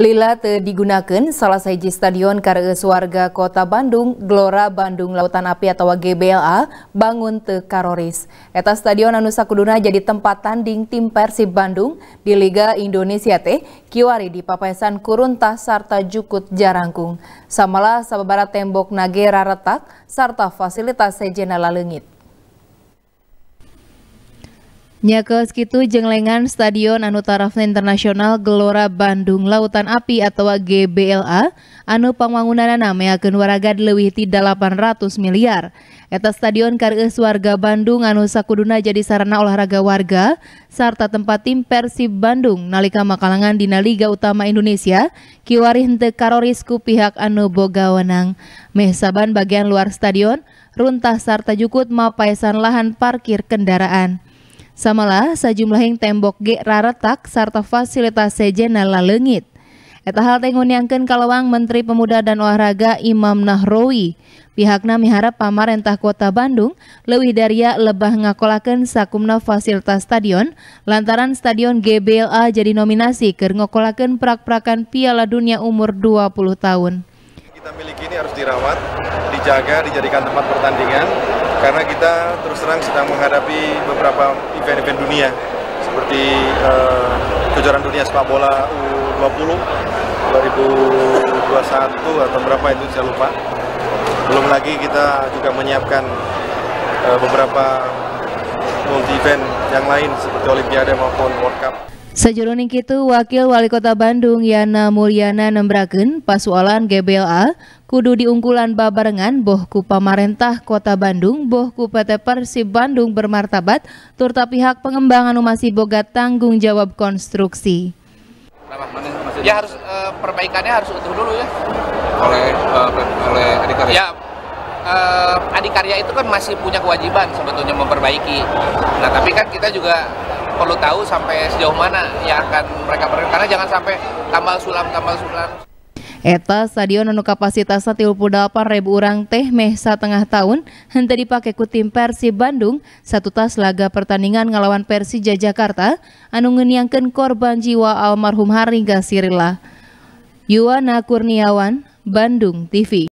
Lila digunakan salah satu stadion karena warga kota Bandung, Gelora Bandung Lautan Api atau GBLA, bangun te karoris. Eta stadion Anusa Kuduna jadi tempat tanding tim Persib Bandung di Liga Indonesia T, kiwari di papayasan kurunta sarta jukut jarangkung. Samalah sababara tembok nage retak serta fasilitas sejena lalengit. Nyakes kitu jeung lengan Stadion Anu Tarafna Internasional Gelora Bandung Lautan Api atau GBLA anu pangwangunanana meakeun waragad lewih ti 800 miliar. Eta stadion kareueus warga Bandung anu sakuduna jadi sarana olahraga warga serta tempat tim Persib Bandung nalika makalangan dina Liga Utama Indonesia kiwarih hente karorisku pihak anu boga wenang. Meh bagian luar stadion runtah sarta jukut mapaisan lahan parkir kendaraan. Samalah sajumlahing tembok G raretak serta fasilitas sejena lalengit. Eta hal tengun yangkeun kalawang Menteri Pemuda dan Olahraga Imam Nahrawi. Pihaknya miharap pamarentah kota Bandung lebih daria lebah ngakolakeun sakumna fasilitas stadion lantaran stadion GBLA jadi nominasi keur ngakolakeun prak-prakan Piala Dunia umur 20 tahun. Kita miliki ini harus dirawat, dijaga, dijadikan tempat pertandingan karena kita terus terang sedang menghadapi beberapa event-event dunia seperti uh, kejuaraan dunia sepak bola U20 2021 atau berapa itu saya lupa belum lagi kita juga menyiapkan uh, beberapa multi event yang lain seperti Olimpiade maupun World Cup Sejuruning itu Wakil Wali Kota Bandung Yana Mulyana nembrakeun pasualan GBLA kudu diungkulan babarengan boh ku pamarentah Kota Bandung boh ku PT Persib Bandung bermartabat turta pihak pengembangan masih boga tanggung jawab konstruksi. Ya harus eh, perbaikannya harus utuh dulu ya. Oleh uh, oleh Adikarya. Ya eh, adikarya itu kan masih punya kewajiban sebetulnya memperbaiki. Nah, tapi kan kita juga perlu tahu sampai sejauh mana yang akan mereka berikan karena jangan sampai tambal sulam tambal sulam Eta stadion anu kapasitasna 38 ribu orang teh meh setengah tahun hendak dipakai ku tim Persi Bandung satu tas laga pertandingan ngalawan Persija Jakarta anu ngeuniangkeun korban jiwa almarhum Haringga Sirila. Yuwana Kurniawan, Bandung TV.